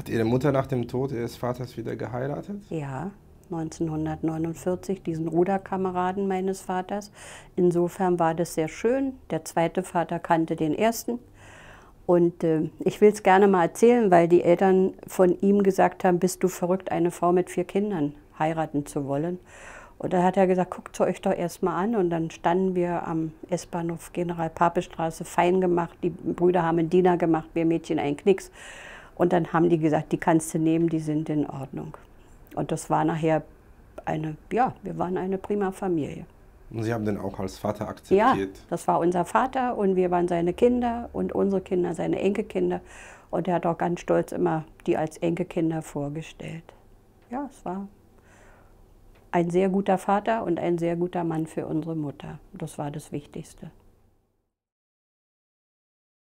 Hat Ihre Mutter nach dem Tod Ihres Vaters wieder geheiratet? Ja, 1949, diesen Ruderkameraden meines Vaters. Insofern war das sehr schön. Der zweite Vater kannte den ersten. Und äh, ich will es gerne mal erzählen, weil die Eltern von ihm gesagt haben, bist du verrückt, eine Frau mit vier Kindern heiraten zu wollen. Und da hat er gesagt, guckt es euch doch erstmal an. Und dann standen wir am S-Bahnhof General Papestraße fein gemacht. Die Brüder haben einen Diener gemacht, wir Mädchen einen Knicks. Und dann haben die gesagt, die kannst du nehmen, die sind in Ordnung. Und das war nachher eine, ja, wir waren eine prima Familie. Und Sie haben den auch als Vater akzeptiert? Ja, das war unser Vater und wir waren seine Kinder und unsere Kinder, seine Enkelkinder. Und er hat auch ganz stolz immer die als Enkelkinder vorgestellt. Ja, es war ein sehr guter Vater und ein sehr guter Mann für unsere Mutter. Das war das Wichtigste.